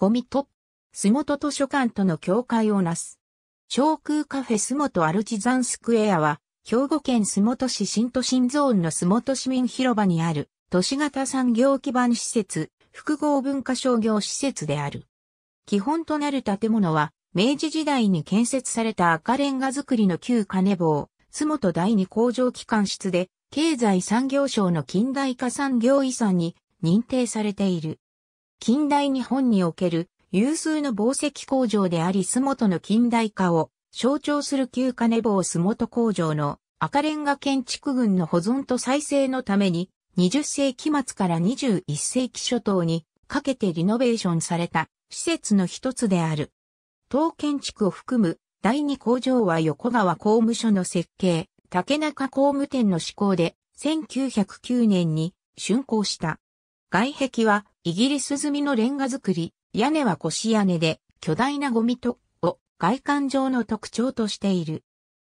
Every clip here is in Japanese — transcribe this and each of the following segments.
ゴミと、洲本図書館との境界をなす。商空カフェ洲本アルチザンスクエアは、兵庫県洲本市新都心ゾーンの洲本市民広場にある、都市型産業基盤施設、複合文化商業施設である。基本となる建物は、明治時代に建設された赤レンガ造りの旧金棒、洲本第二工場機関室で、経済産業省の近代化産業遺産に認定されている。近代日本における有数の紡績工場であり洲本の近代化を象徴する旧金棒洲本工場の赤レンガ建築群の保存と再生のために20世紀末から21世紀初頭にかけてリノベーションされた施設の一つである。当建築を含む第二工場は横川工務所の設計、竹中工務店の施行で1909年に竣工した。外壁はイギリス済みのレンガ造り、屋根は腰屋根で巨大なゴミとを外観上の特徴としている。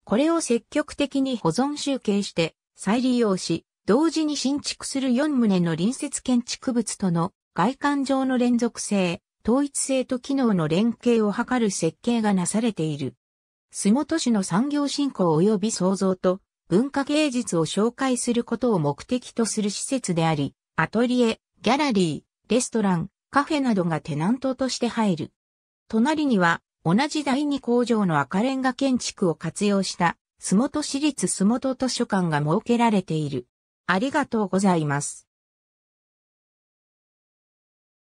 これを積極的に保存集計して再利用し、同時に新築する4棟の隣接建築物との外観上の連続性、統一性と機能の連携を図る設計がなされている。洲本市の産業振興及び創造と文化芸術を紹介することを目的とする施設であり、アトリエ、ギャラリー、レストラン、カフェなどがテナントとして入る。隣には、同じ第二工場の赤レンガ建築を活用した、洲本市立洲本図書館が設けられている。ありがとうございます。